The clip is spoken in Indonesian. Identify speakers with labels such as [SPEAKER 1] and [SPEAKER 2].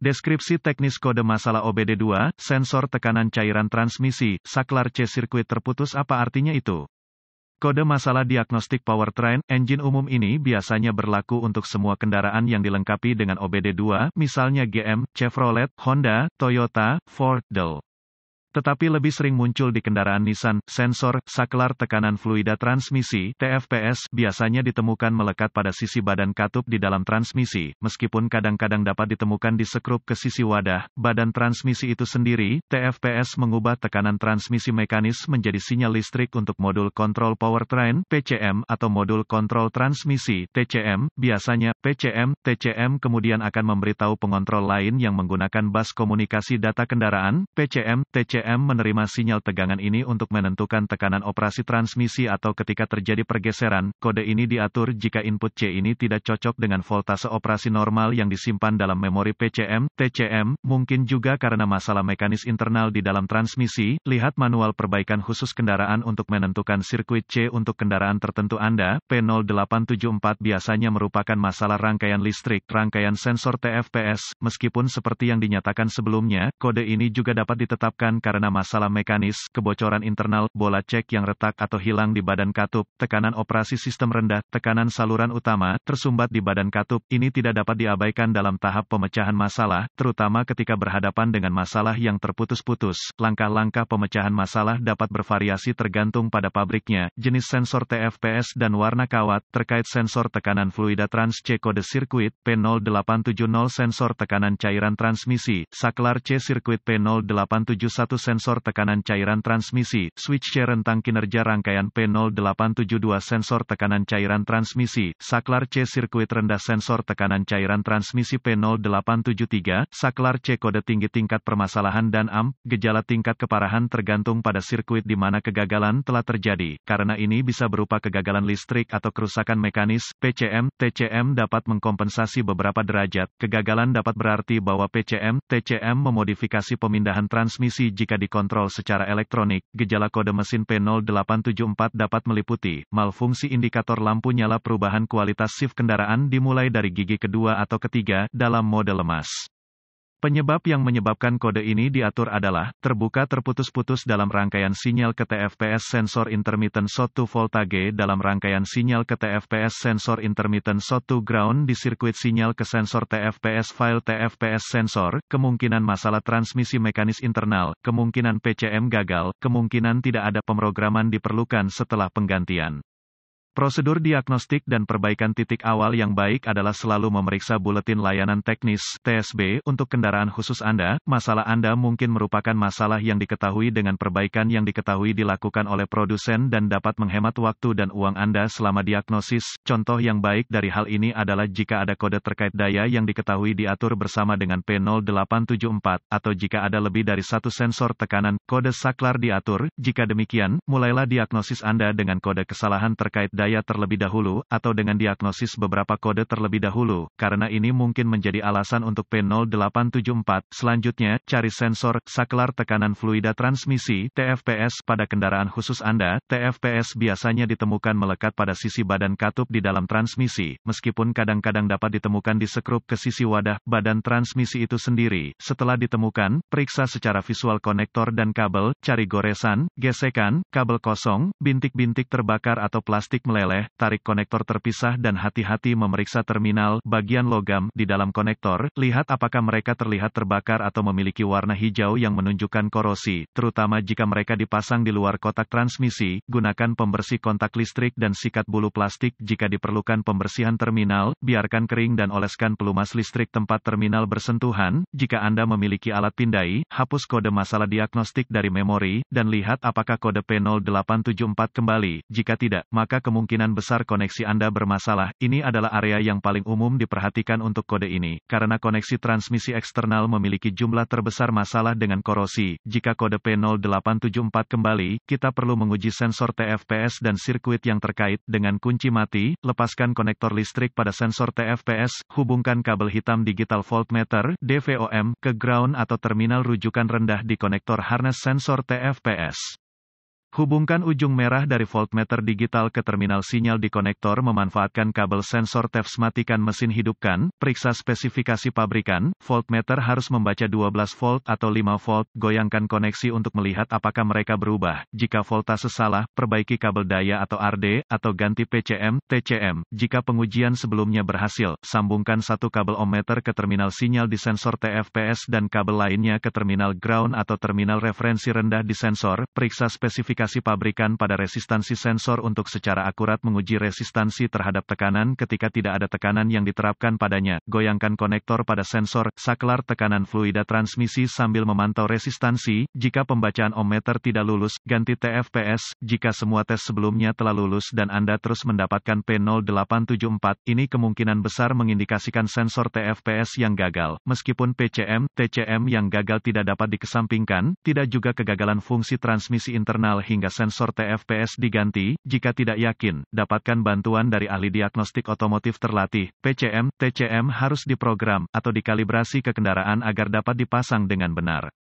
[SPEAKER 1] Deskripsi teknis kode masalah OBD2, sensor tekanan cairan transmisi, saklar C sirkuit terputus apa artinya itu? Kode masalah diagnostik powertrain, engine umum ini biasanya berlaku untuk semua kendaraan yang dilengkapi dengan OBD2, misalnya GM, Chevrolet, Honda, Toyota, Ford, Dell tetapi lebih sering muncul di kendaraan Nissan. Sensor saklar tekanan fluida transmisi (TFPS) biasanya ditemukan melekat pada sisi badan katup di dalam transmisi, meskipun kadang-kadang dapat ditemukan di sekrup ke sisi wadah. Badan transmisi itu sendiri, TFPS mengubah tekanan transmisi mekanis menjadi sinyal listrik untuk modul kontrol powertrain (PCM) atau modul kontrol transmisi (TCM). Biasanya PCM, TCM kemudian akan memberitahu pengontrol lain yang menggunakan bus komunikasi data kendaraan (PCM, TCM ECM menerima sinyal tegangan ini untuk menentukan tekanan operasi transmisi atau ketika terjadi pergeseran, kode ini diatur jika input C ini tidak cocok dengan voltase operasi normal yang disimpan dalam memori PCM, TCM, mungkin juga karena masalah mekanis internal di dalam transmisi, lihat manual perbaikan khusus kendaraan untuk menentukan sirkuit C untuk kendaraan tertentu Anda, P0874 biasanya merupakan masalah rangkaian listrik, rangkaian sensor TFPS, meskipun seperti yang dinyatakan sebelumnya, kode ini juga dapat ditetapkan karena masalah mekanis, kebocoran internal, bola cek yang retak atau hilang di badan katup, tekanan operasi sistem rendah, tekanan saluran utama, tersumbat di badan katup, ini tidak dapat diabaikan dalam tahap pemecahan masalah, terutama ketika berhadapan dengan masalah yang terputus-putus. Langkah-langkah pemecahan masalah dapat bervariasi tergantung pada pabriknya, jenis sensor TFPS dan warna kawat, terkait sensor tekanan fluida trans C kode sirkuit, P0870 sensor tekanan cairan transmisi, saklar C sirkuit P0871 sensor tekanan cairan transmisi, switch rentang kinerja rangkaian P0872 sensor tekanan cairan transmisi, saklar C sirkuit rendah sensor tekanan cairan transmisi P0873, saklar C kode tinggi tingkat permasalahan dan AM, gejala tingkat keparahan tergantung pada sirkuit di mana kegagalan telah terjadi. Karena ini bisa berupa kegagalan listrik atau kerusakan mekanis, PCM, TCM dapat mengkompensasi beberapa derajat. Kegagalan dapat berarti bahwa PCM, TCM memodifikasi pemindahan transmisi jika jika dikontrol secara elektronik, gejala kode mesin P0874 dapat meliputi, malfungsi indikator lampu nyala perubahan kualitas shift kendaraan dimulai dari gigi kedua atau ketiga, dalam mode lemas. Penyebab yang menyebabkan kode ini diatur adalah terbuka terputus-putus dalam rangkaian sinyal ke TFPS sensor intermittent shot voltage dalam rangkaian sinyal ke TFPS sensor intermittent shot ground di sirkuit sinyal ke sensor TFPS file TFPS sensor, kemungkinan masalah transmisi mekanis internal, kemungkinan PCM gagal, kemungkinan tidak ada pemrograman diperlukan setelah penggantian. Prosedur diagnostik dan perbaikan titik awal yang baik adalah selalu memeriksa buletin layanan teknis (TSB) untuk kendaraan khusus Anda. Masalah Anda mungkin merupakan masalah yang diketahui dengan perbaikan yang diketahui dilakukan oleh produsen dan dapat menghemat waktu dan uang Anda selama diagnosis. Contoh yang baik dari hal ini adalah jika ada kode terkait daya yang diketahui diatur bersama dengan P0874 atau jika ada lebih dari satu sensor tekanan, kode saklar diatur. Jika demikian, mulailah diagnosis Anda dengan kode kesalahan terkait daya terlebih dahulu, atau dengan diagnosis beberapa kode terlebih dahulu, karena ini mungkin menjadi alasan untuk P0874. Selanjutnya, cari sensor, saklar tekanan fluida transmisi, TFPS, pada kendaraan khusus Anda. TFPS biasanya ditemukan melekat pada sisi badan katup di dalam transmisi, meskipun kadang-kadang dapat ditemukan di sekrup ke sisi wadah, badan transmisi itu sendiri. Setelah ditemukan, periksa secara visual konektor dan kabel, cari goresan, gesekan, kabel kosong, bintik-bintik terbakar atau plastik meleleh, tarik konektor terpisah dan hati-hati memeriksa terminal bagian logam di dalam konektor, lihat apakah mereka terlihat terbakar atau memiliki warna hijau yang menunjukkan korosi, terutama jika mereka dipasang di luar kotak transmisi, gunakan pembersih kontak listrik dan sikat bulu plastik jika diperlukan pembersihan terminal, biarkan kering dan oleskan pelumas listrik tempat terminal bersentuhan, jika Anda memiliki alat pindai, hapus kode masalah diagnostik dari memori, dan lihat apakah kode P0874 kembali, jika tidak, maka kemungkinan kemungkinan besar koneksi Anda bermasalah. Ini adalah area yang paling umum diperhatikan untuk kode ini, karena koneksi transmisi eksternal memiliki jumlah terbesar masalah dengan korosi. Jika kode P0874 kembali, kita perlu menguji sensor TFPS dan sirkuit yang terkait. Dengan kunci mati, lepaskan konektor listrik pada sensor TFPS, hubungkan kabel hitam digital voltmeter (DVOM) ke ground atau terminal rujukan rendah di konektor harness sensor TFPS. Hubungkan ujung merah dari voltmeter digital ke terminal sinyal di konektor memanfaatkan kabel sensor TEFS matikan mesin hidupkan, periksa spesifikasi pabrikan, voltmeter harus membaca 12 volt atau 5 volt, goyangkan koneksi untuk melihat apakah mereka berubah, jika voltase salah, perbaiki kabel daya atau RD, atau ganti PCM, TCM, jika pengujian sebelumnya berhasil, sambungkan satu kabel ohmmeter ke terminal sinyal di sensor TFPS dan kabel lainnya ke terminal ground atau terminal referensi rendah di sensor, periksa spesifikasi aplikasi pabrikan pada resistansi sensor untuk secara akurat menguji resistansi terhadap tekanan ketika tidak ada tekanan yang diterapkan padanya. Goyangkan konektor pada sensor, saklar tekanan fluida transmisi sambil memantau resistansi. Jika pembacaan ohmmeter tidak lulus, ganti TFPS. Jika semua tes sebelumnya telah lulus dan Anda terus mendapatkan P0874, ini kemungkinan besar mengindikasikan sensor TFPS yang gagal. Meskipun PCM, TCM yang gagal tidak dapat dikesampingkan, tidak juga kegagalan fungsi transmisi internal hingga sensor TFPS diganti, jika tidak yakin, dapatkan bantuan dari ahli diagnostik otomotif terlatih, PCM, TCM harus diprogram, atau dikalibrasi ke kendaraan agar dapat dipasang dengan benar.